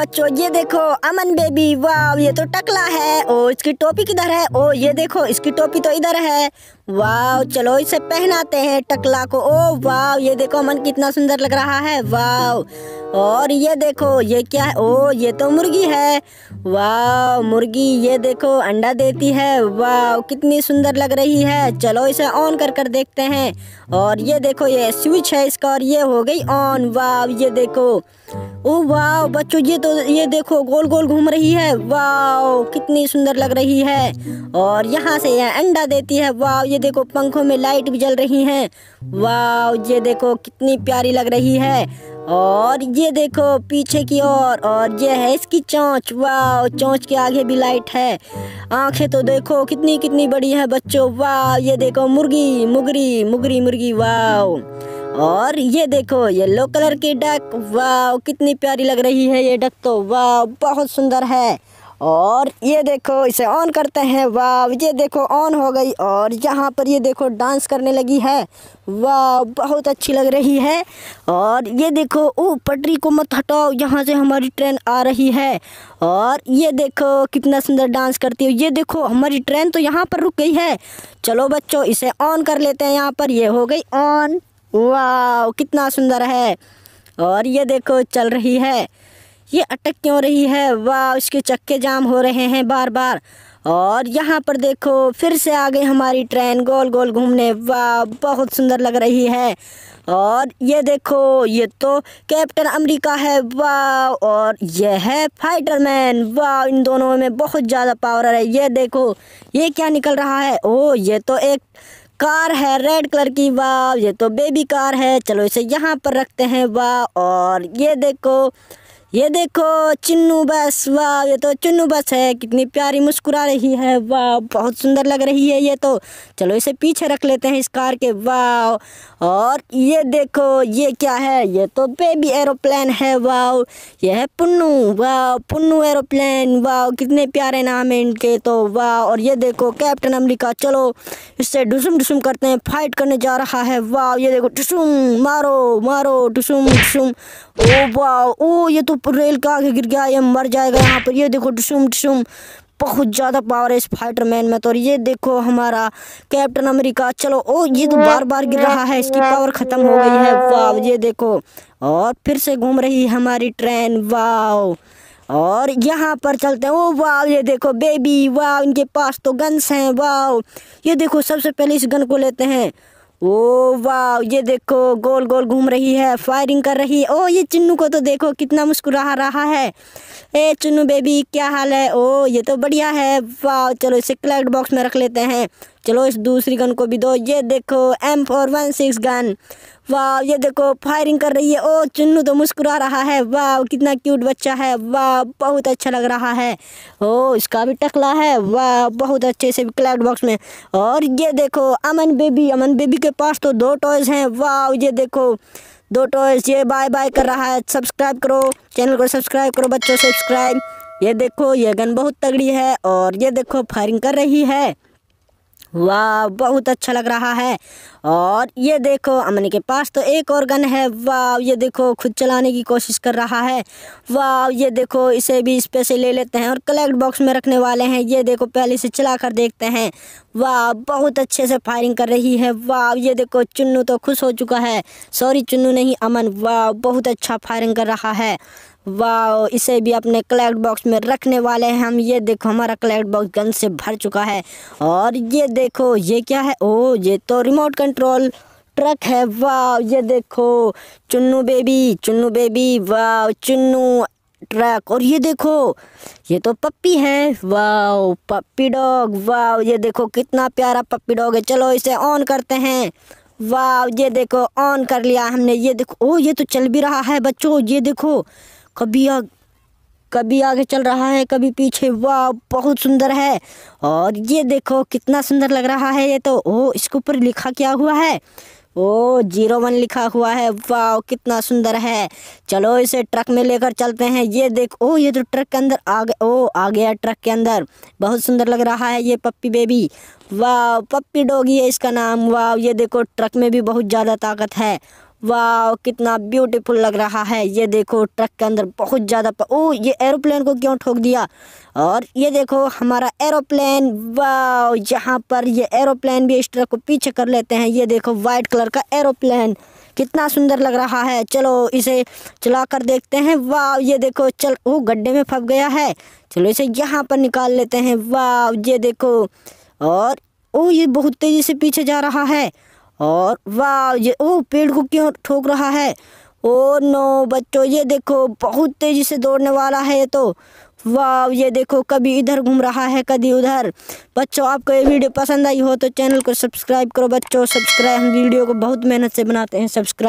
बच्चों ये देखो अमन बेबी वाह ये तो टकला है ओ इसकी टोपी किधर है ओ ये देखो इसकी टोपी तो इधर है वाव चलो इसे पहनाते हैं टकला को ओ वाव ये देखो मन कितना सुंदर लग रहा है वाव और ये देखो ये क्या है ओ ये तो मुर्गी है वाह मुर्गी ये देखो अंडा देती है वाह कितनी सुंदर लग रही है चलो इसे ऑन कर कर देखते हैं और ये देखो ये स्विच है इसका और ये हो गई ऑन वाव ये देखो ओ वाव बच्चों ये तो ये देखो गोल गोल घूम रही है वाव कितनी सुंदर लग रही है और यहाँ से यह अंडा देती है वाव ये देखो पंखों में लाइट भी जल रही हैं वाह ये देखो कितनी प्यारी लग रही है और ये देखो पीछे की ओर और, ये है इसकी चोंच वाह चोंच के आगे भी लाइट है आंखें तो देखो कितनी कितनी बड़ी है बच्चों वाह ये देखो मुर्गी मुगरी मुगरी मुर्गी वाह और ये देखो येलो कलर की डक वाह कितनी प्यारी लग रही है ये डक तो वाह बहुत सुंदर है और ये देखो इसे ऑन करते हैं वाह ये देखो ऑन हो गई और यहाँ पर ये देखो डांस करने लगी है वाह बहुत अच्छी लग रही है और ये देखो ओ पटरी को मत हटाओ यहाँ से हमारी ट्रेन आ रही है और ये देखो कितना सुंदर डांस करती है ये देखो हमारी ट्रेन तो यहाँ पर रुक गई है चलो बच्चों इसे ऑन कर लेते हैं यहाँ पर ये हो गई ऑन वाह कितना सुंदर है और ये देखो चल रही है ये अटक क्यों रही है वाह उसके चक्के जाम हो रहे हैं बार बार और यहाँ पर देखो फिर से आ गई हमारी ट्रेन गोल गोल घूमने वाह बहुत सुंदर लग रही है और ये देखो ये तो कैप्टन अमेरिका है वाह और ये है फाइटर मैन वाह इन दोनों में बहुत ज़्यादा पावर है ये देखो ये क्या निकल रहा है ओ ये तो एक कार है रेड कलर की वाह ये तो बेबी कार है चलो इसे यहाँ पर रखते हैं वाह और ये देखो ये देखो चुन्नू बस वाह ये तो चुन्नू बस है कितनी प्यारी मुस्कुरा रही है वाह बहुत सुंदर लग रही है ये तो चलो इसे पीछे रख लेते हैं इस कार के वाह और ये देखो ये क्या है ये तो बेबी एरोप्लेन है वाह ये है पुन्नू वाह पुन्नू एरोप्लेन वाह कितने प्यारे नाम हैं इनके तो वाह और ये देखो कैप्टन अमरीका चलो इससे डुसुम डुसुम करते हैं फाइट करने जा रहा है वाह ये देखो टुसुम मारो मारो टुसुम टुसुम ओ वाह ओ ये तो ऊपर रेल का आगे गिर गया ये मर जाएगा यहाँ पर ये देखो टुसुम टुसुम बहुत ज़्यादा पावर है इस फाइटर मैन में तो और ये देखो हमारा कैप्टन अमेरिका चलो ओ ये तो बार बार गिर रहा है इसकी पावर ख़त्म हो गई है वाह ये देखो और फिर से घूम रही है हमारी ट्रेन वाह और यहाँ पर चलते हैं ओ वाह ये देखो बेबी वाह इनके पास तो गन्स हैं वाह ये देखो सबसे पहले इस गन को लेते हैं ओ वाह ये देखो गोल गोल घूम रही है फायरिंग कर रही है ओ ये चुन्नू को तो देखो कितना मुस्कुरा रहा है ए चुन्नू बेबी क्या हाल है ओ ये तो बढ़िया है वाह चलो इसे क्लैक्ट बॉक्स में रख लेते हैं चलो इस दूसरी गन को भी दो ये देखो M four one six gun वाह ये देखो फायरिंग कर रही है ओ चुन्नू तो मुस्कुरा रहा है वाह कितना क्यूट बच्चा है वाह बहुत अच्छा लग रहा है ओ इसका भी टकला है वाह बहुत अच्छे से क्लैट बॉक्स में और ये देखो अमन बेबी अमन बेबी के पास तो दो टॉयज़ हैं वाह ये देखो दो टॉयज़ ये बाय बाय कर रहा है सब्सक्राइब करो चैनल को सब्सक्राइब करो बच्चों सब्सक्राइब ये देखो ये गन बहुत तगड़ी है और ये देखो फायरिंग कर रही है वाह बहुत अच्छा लग रहा है और ये देखो अमन के पास तो एक और गन है वाह ये देखो खुद चलाने की कोशिश कर रहा है वाह ये देखो इसे भी इस पे से ले लेते हैं और कलेक्ट बॉक्स में रखने वाले हैं ये देखो पहले से चला कर देखते हैं वाह बहुत अच्छे से फायरिंग कर रही है वाह ये देखो चुन्नू तो खुश हो चुका है सॉरी चुन्नू नहीं अमन वाह बहुत अच्छा फायरिंग कर रहा है वाह इसे भी अपने कलेक्ट बॉक्स में रखने वाले हैं हम ये देखो हमारा कलेक्ट बॉक्स गन से भर चुका है और ये देखो ये क्या है ओ ये तो रिमोट कंट्रोल कंट्रोल ट्रक है वाह ये देखो चुन्नू बेबी चुन्नू बेबी वाह चुन्नू ट्रक और ये देखो ये तो पप्पी है वाह पप्पी डॉग वाह ये देखो कितना प्यारा पप्पी डॉग है चलो इसे ऑन करते हैं वाह ये देखो ऑन कर लिया हमने ये देखो ओ ये तो चल भी रहा है बच्चों ये देखो कभी कभी आगे चल रहा है कभी पीछे वाह बहुत सुंदर है और ये देखो कितना सुंदर लग रहा है ये तो ओ इसके ऊपर लिखा क्या हुआ है ओ जीरो वन लिखा हुआ है वाह कितना सुंदर है चलो इसे ट्रक में लेकर चलते हैं ये देख ओ ये तो ट्रक के अंदर आ गया ओ आ गया ट्रक के अंदर बहुत सुंदर लग रहा है ये पप्पी बेबी वाह पप्पी डोगी है इसका नाम वाह ये देखो ट्रक में भी बहुत ज़्यादा ताकत है वाह कितना ब्यूटीफुल लग रहा है ये देखो ट्रक के अंदर बहुत ज़्यादा ओ ये एरोप्लेन को क्यों ठोक दिया और ये देखो हमारा एरोप्लेन वाह यहाँ पर ये एरोप्लेन भी इस ट्रक को पीछे कर लेते हैं ये देखो वाइट कलर का एरोप्लेन कितना सुंदर लग रहा है चलो इसे चला कर देखते हैं वाह ये देखो चल वो गड्ढे में फंस गया है चलो इसे यहाँ पर निकाल लेते हैं वाह ये देखो और ओ ये बहुत तेज़ी से पीछे जा रहा है और वाह ये ओ पेड़ को क्यों ठोक रहा है ओ नो बच्चों ये देखो बहुत तेज़ी से दौड़ने वाला है ये तो वाह ये देखो कभी इधर घूम रहा है कभी उधर बच्चों आपको ये वीडियो पसंद आई हो तो चैनल को सब्सक्राइब करो बच्चों सब्सक्राइब हम वीडियो को बहुत मेहनत से बनाते हैं सब्सक्राइब